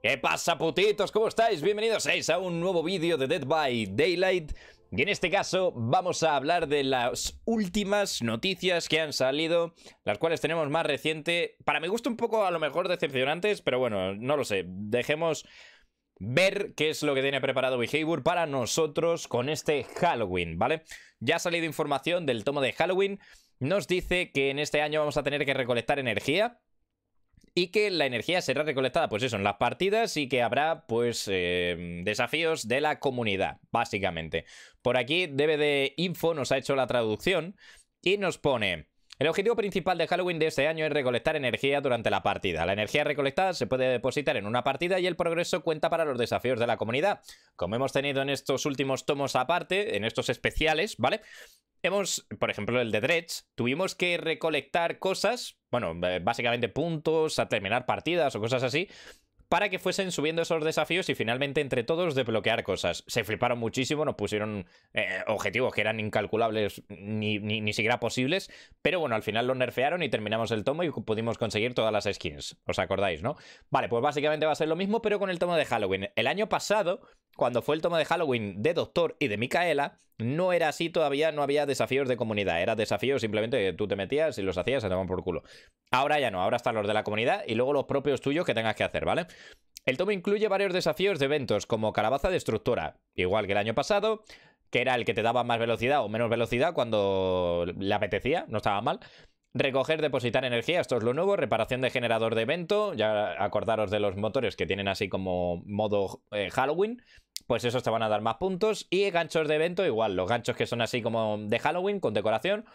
¿Qué pasa, putitos? ¿Cómo estáis? Bienvenidos a un nuevo vídeo de Dead by Daylight. Y en este caso vamos a hablar de las últimas noticias que han salido, las cuales tenemos más reciente. Para mi gusto un poco a lo mejor decepcionantes, pero bueno, no lo sé. Dejemos ver qué es lo que tiene preparado Behavior para nosotros con este Halloween, ¿vale? Ya ha salido información del tomo de Halloween. Nos dice que en este año vamos a tener que recolectar energía y que la energía será recolectada, pues eso, en las partidas y que habrá, pues, em, desafíos de la comunidad, básicamente. Por aquí, de Info nos ha hecho la traducción y nos pone... El objetivo principal de Halloween de este año es recolectar energía durante la partida. La energía recolectada se puede depositar en una partida y el progreso cuenta para los desafíos de la comunidad. Como hemos tenido en estos últimos tomos aparte, en estos especiales, ¿vale? Hemos, por ejemplo, el de Dredge, tuvimos que recolectar cosas, bueno, eh, básicamente puntos, a terminar partidas o cosas así, para que fuesen subiendo esos desafíos y finalmente entre todos desbloquear cosas. Se fliparon muchísimo, nos pusieron eh, objetivos que eran incalculables ni, ni, siquiera posibles, pero bueno, al final lo nerfearon y terminamos el tomo y pudimos conseguir todas las skins. ¿Os acordáis, no? Vale, pues básicamente va a ser lo mismo, pero con el tomo de Halloween. El año pasado cuando fue el tomo de Halloween de Doctor y de Micaela, no era así todavía, no había desafíos de comunidad, era desafío simplemente que tú te metías y los hacías, se tomar por culo. Ahora ya no, ahora están los de la comunidad y luego los propios tuyos que tengas que hacer, ¿vale? El tomo incluye varios desafíos de eventos, como Calabaza Destructora, igual que el año pasado, que era el que te daba más velocidad o menos velocidad cuando le apetecía, no estaba mal. Recoger, depositar energía, esto es lo nuevo. Reparación de generador de evento, ya acordaros de los motores que tienen así como modo eh, Halloween pues esos te van a dar más puntos. Y ganchos de evento, igual, los ganchos que son así como de Halloween, con decoración,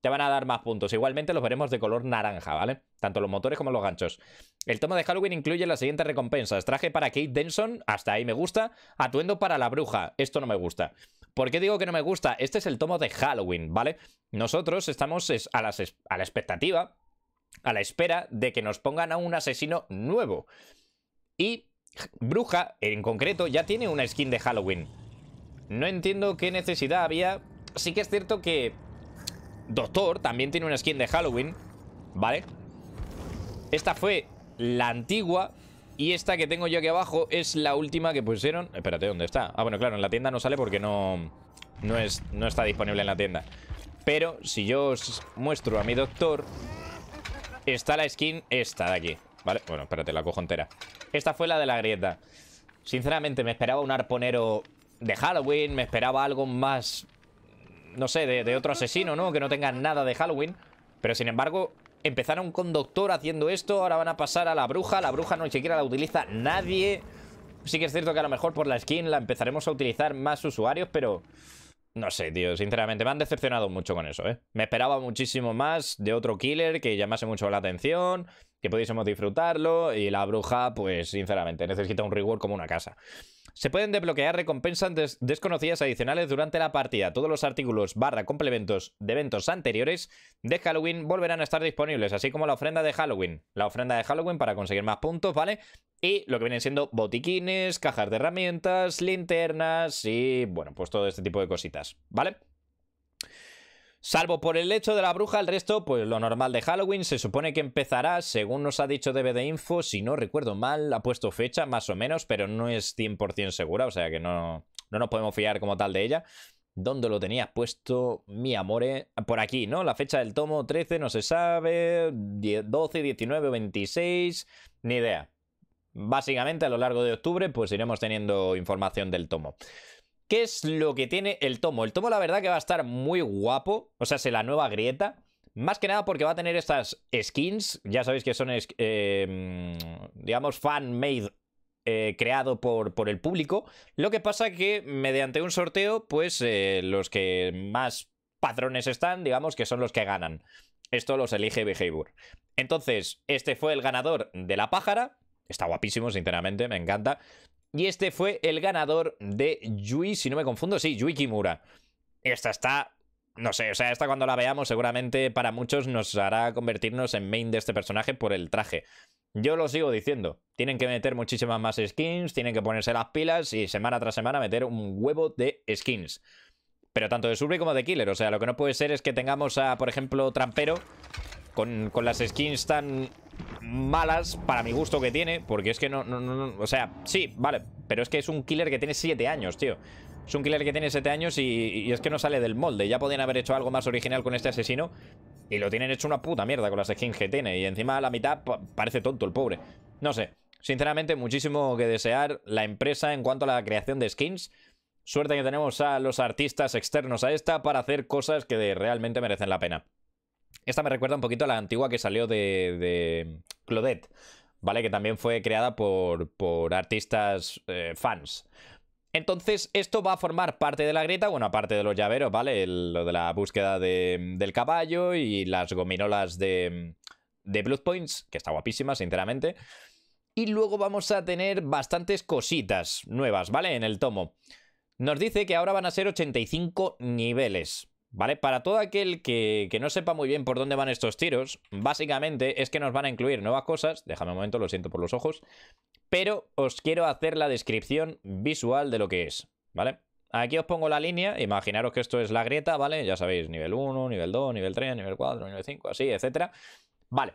te van a dar más puntos. Igualmente los veremos de color naranja, ¿vale? Tanto los motores como los ganchos. El tomo de Halloween incluye las siguientes recompensas. Traje para Kate Denson, hasta ahí me gusta. Atuendo para la bruja, esto no me gusta. ¿Por qué digo que no me gusta? Este es el tomo de Halloween, ¿vale? Nosotros estamos a, a la expectativa, a la espera de que nos pongan a un asesino nuevo. Y Bruja, en concreto, ya tiene una skin de Halloween. No entiendo qué necesidad había. Sí que es cierto que Doctor también tiene una skin de Halloween, ¿vale? Esta fue la antigua y esta que tengo yo aquí abajo es la última que pusieron. Espérate, ¿dónde está? Ah, bueno, claro, en la tienda no sale porque no, no, es, no está disponible en la tienda. Pero si yo os muestro a mi doctor, está la skin esta de aquí, ¿vale? Bueno, espérate, la cojo entera. Esta fue la de la grieta. Sinceramente, me esperaba un arponero de Halloween, me esperaba algo más, no sé, de, otro asesino, ¿no? Que no tenga nada de Halloween. Pero sin embargo, empezaron con Doctor haciendo esto, ahora van a pasar a la bruja. La bruja no ni siquiera la utiliza nadie. Sí que es cierto que a lo mejor por la skin la empezaremos a utilizar más usuarios, pero... No sé, tío, sinceramente, me han decepcionado mucho con eso, ¿eh? Me esperaba muchísimo más de otro killer que llamase mucho la atención, que pudiésemos disfrutarlo, y la bruja, pues, sinceramente, necesita un reward como una casa. Se pueden desbloquear recompensas desconocidas adicionales durante la partida. Todos los artículos barra complementos de eventos anteriores de Halloween volverán a estar disponibles, así como la ofrenda de Halloween. La ofrenda de Halloween para conseguir más puntos, ¿vale? Y lo que vienen siendo botiquines, cajas de herramientas, linternas y, bueno, pues todo este tipo de cositas, ¿vale? Salvo por el hecho de la bruja, el resto, pues lo normal de Halloween, se supone que empezará, según nos ha dicho DBD Info, si no recuerdo mal, ha puesto fecha más o menos, pero no es 100% segura, o sea que no, no nos podemos fiar como tal de ella. ¿Dónde lo tenías puesto, mi amore? Por aquí, ¿no? La fecha del tomo 13 no se sabe, 12, 19, 26, ni idea básicamente a lo largo de octubre pues iremos teniendo información del tomo. ¿Qué es lo que tiene el tomo? El tomo la verdad que va a estar muy guapo, o sea, es la nueva grieta. Más que nada porque va a tener estas skins, ya sabéis que son, em, digamos, fan-made eh, creado por, por, el público. Lo que pasa que mediante un sorteo, pues eh, los que más patrones están, digamos que son los que ganan. Esto los elige Behavior. Entonces, este fue el ganador de la pájara, Está guapísimo, sinceramente, me encanta. Y este fue el ganador de Yui, si no me confundo, sí, Yui Kimura. Esta está no sé, o sea, esta cuando la veamos seguramente para muchos nos hará convertirnos en main de este personaje por el traje. Yo lo sigo diciendo, tienen que meter muchísimas más skins, tienen que ponerse las pilas y semana tras semana meter un huevo de skins. Pero tanto de Survey como de Killer, o sea, lo que no puede ser es que tengamos a, por ejemplo, Trampero con, con las skins tan malas para mi gusto que tiene, porque es que no, no, no, o sea, sí, vale, pero es que es un killer que tiene 7 años, tío. Es un killer que tiene 7 años y, es que no sale del molde. Ya podían haber hecho algo más original con este asesino y lo tienen hecho una puta mierda con las skins que tiene. Y encima la mitad parece tonto el pobre. No sé, sinceramente muchísimo que desear la empresa en cuanto a la creación de skins. Suerte que tenemos a los artistas externos a esta para hacer cosas que realmente merecen la pena. Esta me recuerda un poquito a la antigua que salió de, de Claudette, ¿vale? Que también fue creada por, artistas eh, fans. Entonces, esto va a formar parte de la grieta, bueno, aparte de los llaveros, ¿vale? lo de la búsqueda del caballo y las gominolas de, de Blood Points, que está guapísima, sinceramente. Y luego vamos a tener bastantes cositas nuevas, ¿vale? En el tomo. Nos dice que ahora van a ser 85 niveles. ¿Vale? Para todo aquel que, no sepa muy bien por dónde van estos tiros, básicamente es que nos van a incluir nuevas cosas. Déjame un momento, lo siento por los ojos. Pero os quiero hacer la descripción visual de lo que es, ¿vale? Aquí os pongo la línea, imaginaros que esto es la grieta, ¿vale? Ya sabéis, nivel 1, nivel 2, nivel 3, nivel 4, nivel 5, así, etcétera. Vale,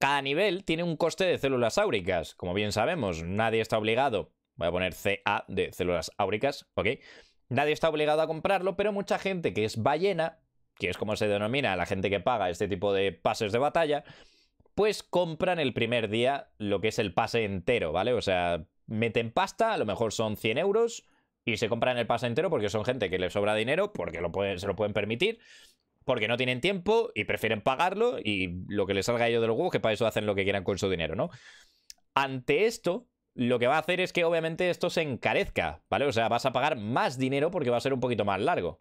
cada nivel tiene un coste de células áuricas, como bien sabemos, nadie está obligado, voy a poner CA de células áuricas, ¿ok? Nadie está obligado a comprarlo, pero mucha gente que es ballena, que es como se denomina a la gente que paga este tipo de pases de batalla, pues compran el primer día lo que es el pase entero, ¿vale? O sea, meten pasta, a lo mejor son 100 euros, y se compran el pase entero porque son gente que les sobra dinero, porque se lo pueden permitir, porque no tienen tiempo y prefieren pagarlo, y lo que les salga a ellos de los que para eso hacen lo que quieran con su dinero, ¿no? Ante esto, lo que va a hacer es que obviamente esto se encarezca, ¿vale? O sea, vas a pagar más dinero porque va a ser un poquito más largo.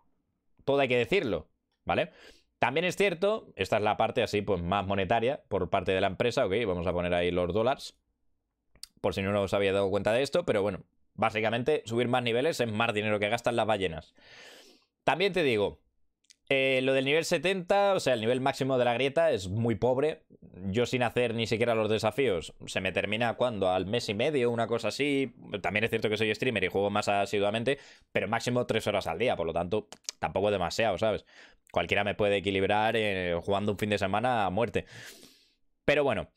Todo hay que decirlo, ¿vale? También es cierto, esta es la parte así pues más monetaria por parte de la empresa, ok, vamos a poner ahí los dólares, por si no os había dado cuenta de esto, pero bueno, básicamente subir más niveles es más dinero que gastan las ballenas. También te digo, eh, lo del nivel 70, o sea, el nivel máximo de la grieta es muy pobre. Yo sin hacer ni siquiera los desafíos, se me termina cuando al mes y medio, una cosa así. También es cierto que soy streamer y juego más asiduamente, pero máximo tres horas al día, por lo tanto, tampoco demasiado, ¿sabes? Cualquiera me puede equilibrar eh, jugando un fin de semana a muerte. Pero bueno,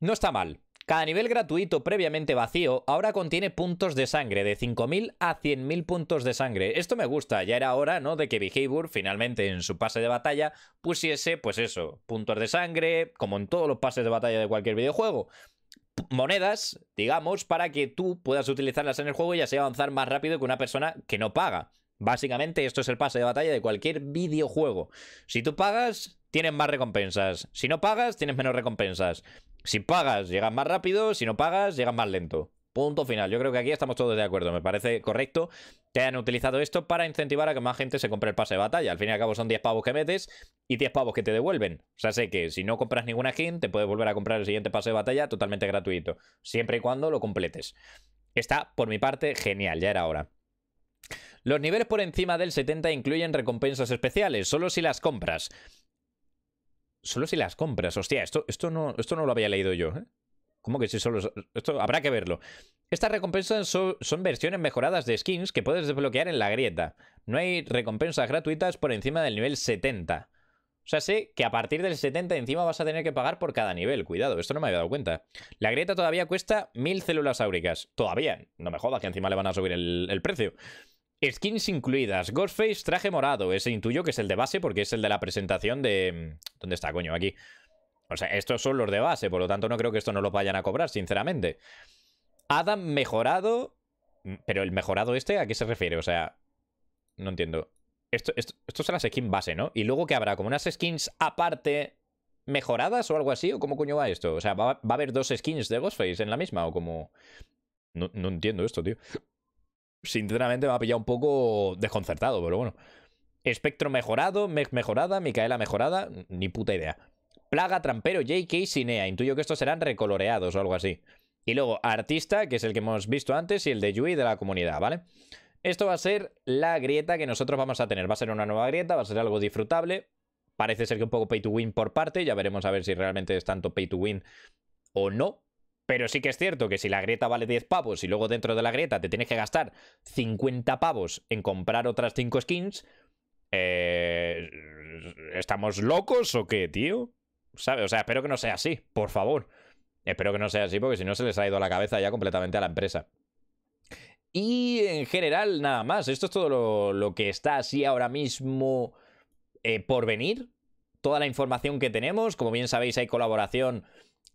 no está mal. Cada nivel gratuito previamente vacío ahora contiene puntos de sangre, de 5.000 a 100.000 puntos de sangre. Esto me gusta, ya era hora, ¿no?, de que Behavior finalmente en su pase de batalla pusiese, pues eso, puntos de sangre, como en todos los pases de batalla de cualquier videojuego monedas, digamos, para que tú puedas utilizarlas en el juego y así avanzar más rápido que una persona que no paga. Básicamente esto es el pase de batalla de cualquier videojuego. Si tú pagas, tienes más recompensas. Si no pagas, tienes menos recompensas. Si pagas, llegas más rápido, si no pagas, llegas más lento. Punto final. Yo creo que aquí estamos todos de acuerdo. Me parece correcto que hayan utilizado esto para incentivar a que más gente se compre el pase de batalla. Al fin y al cabo son 10 pavos que metes y 10 pavos que te devuelven. O sea, sé que si no compras ninguna skin, te puedes volver a comprar el siguiente pase de batalla totalmente gratuito. Siempre y cuando lo completes. Está, por mi parte, genial. Ya era hora. Los niveles por encima del 70 incluyen recompensas especiales, solo si las compras solo si las compras. Hostia, esto, esto, no, esto no lo había leído yo. ¿eh? ¿Cómo que si solo... Esto habrá que verlo. Estas recompensas son, versiones mejoradas de skins que puedes desbloquear en la grieta. No hay recompensas gratuitas por encima del nivel 70. O sea, sé que a partir del 70 encima vas a tener que pagar por cada nivel. Cuidado, esto no me había dado cuenta. La grieta todavía cuesta 1000 células áuricas. Todavía. No me jodas que encima le van a subir el, el precio. Skins incluidas. Ghostface, traje morado. Ese intuyo que es el de base porque es el de la presentación de... Mm, ¿Dónde está, coño? Aquí. O sea, estos son los de base, por lo tanto no creo que esto no lo vayan a cobrar, sinceramente. Adam mejorado... Mm, pero el mejorado este, ¿a qué se refiere? O sea, no entiendo. Esto, esto, son las skins base, ¿no? Y luego que habrá como unas skins aparte mejoradas o algo así, ¿o cómo coño va esto? O sea, ¿va, a haber dos skins de Ghostface en la misma o como... No, no entiendo esto, tío sinceramente me ha pillado un poco desconcertado, pero bueno. Espectro mejorado, mech mejorada, Micaela mejorada, ni puta idea. Plaga, Trampero, JK, cinea. Intuyo que estos serán recoloreados o algo así. Y luego Artista, que es el que hemos visto antes, y el de Yui de la comunidad, ¿vale? Esto va a ser la grieta que nosotros vamos a tener. Va a ser una nueva grieta, va a ser algo disfrutable. Parece ser que un poco pay to win por parte. Ya veremos a ver si realmente es tanto pay to win o no. Pero sí que es cierto que si la grieta vale 10 pavos y luego dentro de la grieta te tienes que gastar 50 pavos en comprar otras 5 skins, eh, ¿estamos locos o qué, tío? ¿Sabe? O sea, espero que no sea así, por favor. Espero que no sea así porque si no se les ha ido la cabeza ya completamente a la empresa. Y en general, nada más. Esto es todo lo, que está así ahora mismo eh, por venir. Toda la información que tenemos. Como bien sabéis, hay colaboración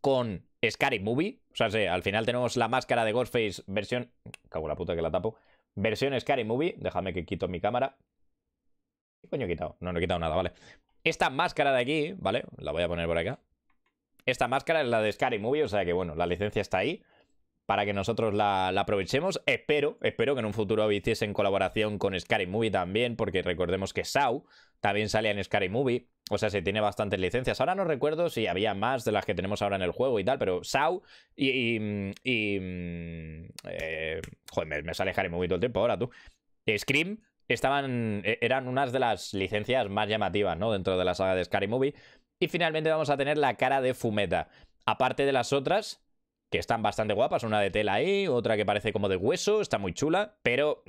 con Scary Movie. O sea, al final tenemos la máscara de Ghostface versión... Cago la puta que la tapo. Versión Scary Movie. Déjame que quito mi cámara. ¿Qué coño he quitado? No, no he quitado nada, vale. Esta máscara de aquí, ¿vale? La voy a poner por acá. Esta máscara es la de Scary Movie, o sea que bueno, la licencia está ahí para que nosotros la, aprovechemos. Espero, espero que en un futuro hiciesen colaboración con Scary Movie también, porque recordemos que Sau también sale en Scary Movie. O sea, se tiene bastantes licencias. Ahora no recuerdo si había más de las que tenemos ahora en el juego y tal, pero Saw y... y, eh, joder, me, me, sale Scary Movie todo el tiempo ahora, tú. Scream estaban, e, eran unas de las licencias más llamativas, ¿no? Dentro de la saga de Scary Movie. Y finalmente vamos a tener la cara de Fumeta. Aparte de las otras, que están bastante guapas, una de tela ahí, otra que parece como de hueso, está muy chula, pero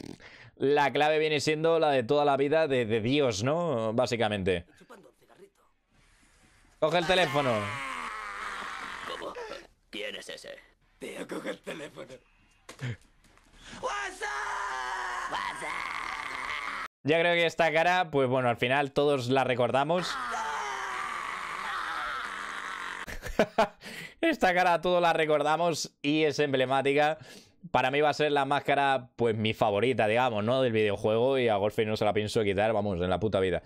la clave viene siendo la de toda la vida de, Dios, ¿no? Básicamente. Coge el teléfono. ¿Cómo? ¿Quién es ese? Tío, coge el teléfono. Ya creo que esta cara, pues bueno, al final todos la recordamos. Esta cara todos la recordamos y es emblemática. Para mí va a ser la máscara, pues mi favorita, digamos, ¿no? Del videojuego y a Golfe no se la pienso quitar, vamos, en la puta vida.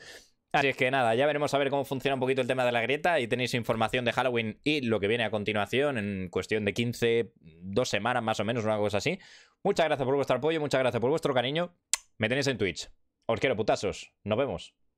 Así es que nada, ya veremos a ver cómo funciona un poquito el tema de la grieta y tenéis información de Halloween y lo que viene a continuación en cuestión de 15, dos semanas más o menos, una cosa así. Muchas gracias por vuestro apoyo, muchas gracias por vuestro cariño. Me tenéis en Twitch. Os quiero putazos. Nos vemos.